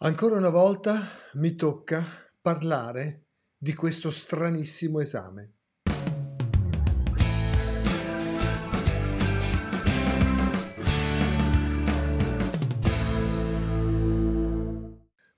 Ancora una volta mi tocca parlare di questo stranissimo esame.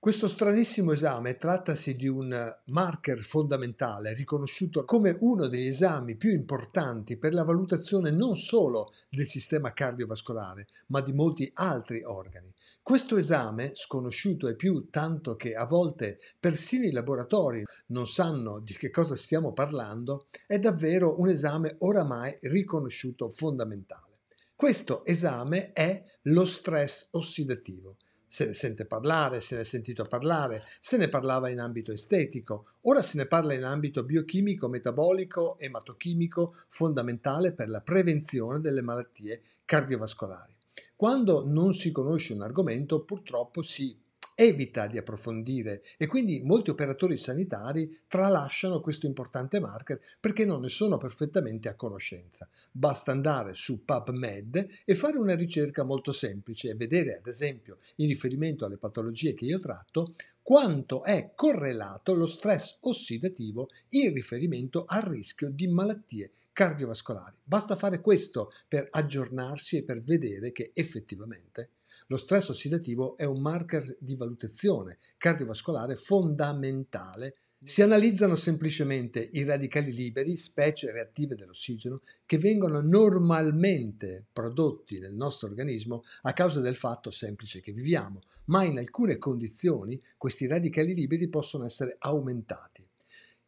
Questo stranissimo esame trattasi di un marker fondamentale riconosciuto come uno degli esami più importanti per la valutazione non solo del sistema cardiovascolare, ma di molti altri organi. Questo esame, sconosciuto e più tanto che a volte persino i laboratori non sanno di che cosa stiamo parlando, è davvero un esame oramai riconosciuto fondamentale. Questo esame è lo stress ossidativo se ne sente parlare, se ne è sentito parlare, se ne parlava in ambito estetico, ora se ne parla in ambito biochimico, metabolico, ematochimico, fondamentale per la prevenzione delle malattie cardiovascolari. Quando non si conosce un argomento, purtroppo si evita di approfondire e quindi molti operatori sanitari tralasciano questo importante marker perché non ne sono perfettamente a conoscenza. Basta andare su PubMed e fare una ricerca molto semplice e vedere ad esempio in riferimento alle patologie che io tratto quanto è correlato lo stress ossidativo in riferimento al rischio di malattie cardiovascolari. Basta fare questo per aggiornarsi e per vedere che effettivamente lo stress ossidativo è un marker di valutazione cardiovascolare fondamentale. Si analizzano semplicemente i radicali liberi, specie reattive dell'ossigeno, che vengono normalmente prodotti nel nostro organismo a causa del fatto semplice che viviamo, ma in alcune condizioni questi radicali liberi possono essere aumentati.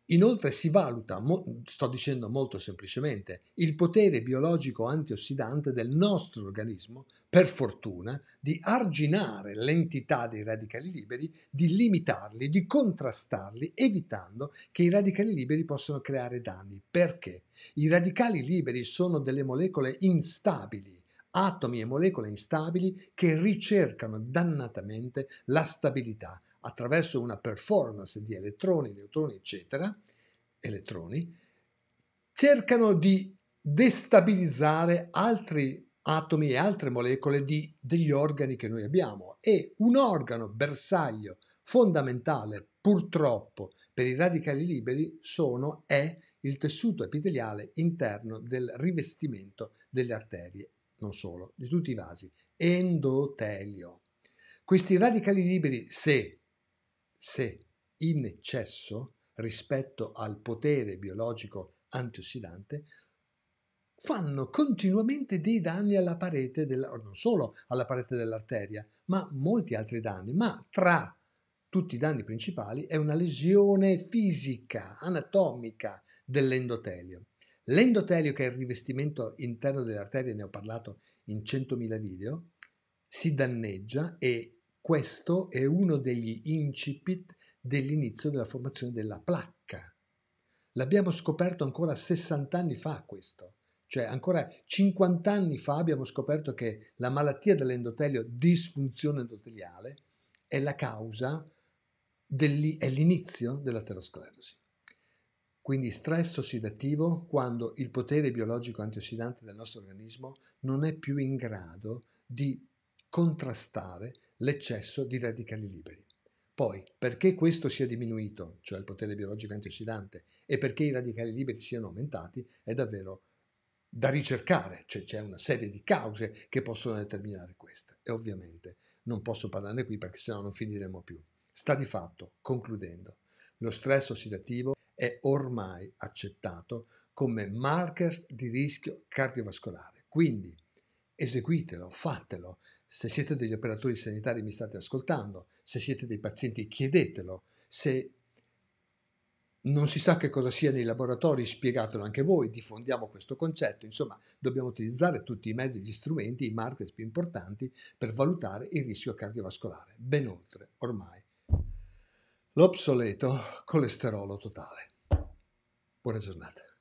Inoltre si valuta, sto dicendo molto semplicemente, il potere biologico antiossidante del nostro organismo, per fortuna, di arginare l'entità dei radicali liberi, di limitarli, di contrastarli, evitando che i radicali liberi possano creare danni. Perché? I radicali liberi sono delle molecole instabili atomi e molecole instabili che ricercano dannatamente la stabilità, attraverso una performance di elettroni, neutroni, eccetera, elettroni, cercano di destabilizzare altri atomi e altre molecole di, degli organi che noi abbiamo e un organo bersaglio fondamentale purtroppo per i radicali liberi sono, è il tessuto epiteliale interno del rivestimento delle arterie, non solo, di tutti i vasi, endotelio. Questi radicali liberi, se se in eccesso rispetto al potere biologico antiossidante fanno continuamente dei danni alla parete, della, non solo alla parete dell'arteria, ma molti altri danni, ma tra tutti i danni principali è una lesione fisica, anatomica dell'endotelio. L'endotelio, che è il rivestimento interno dell'arteria, ne ho parlato in 100.000 video, si danneggia e questo è uno degli incipit dell'inizio della formazione della placca. L'abbiamo scoperto ancora 60 anni fa questo, cioè ancora 50 anni fa abbiamo scoperto che la malattia dell'endotelio, disfunzione endoteliale, è la causa, degli, è l'inizio dell'aterosclerosi. Quindi stress ossidativo quando il potere biologico antiossidante del nostro organismo non è più in grado di contrastare l'eccesso di radicali liberi. Poi, perché questo sia diminuito, cioè il potere biologico antiossidante, e perché i radicali liberi siano aumentati, è davvero da ricercare, cioè c'è una serie di cause che possono determinare questo. E ovviamente non posso parlarne qui perché sennò non finiremo più. Sta di fatto, concludendo, lo stress ossidativo è ormai accettato come marker di rischio cardiovascolare. Quindi eseguitelo, fatelo, se siete degli operatori sanitari mi state ascoltando, se siete dei pazienti chiedetelo, se non si sa che cosa sia nei laboratori, spiegatelo anche voi, diffondiamo questo concetto, insomma dobbiamo utilizzare tutti i mezzi, gli strumenti, i market più importanti per valutare il rischio cardiovascolare, ben oltre ormai l'obsoleto colesterolo totale. Buona giornata.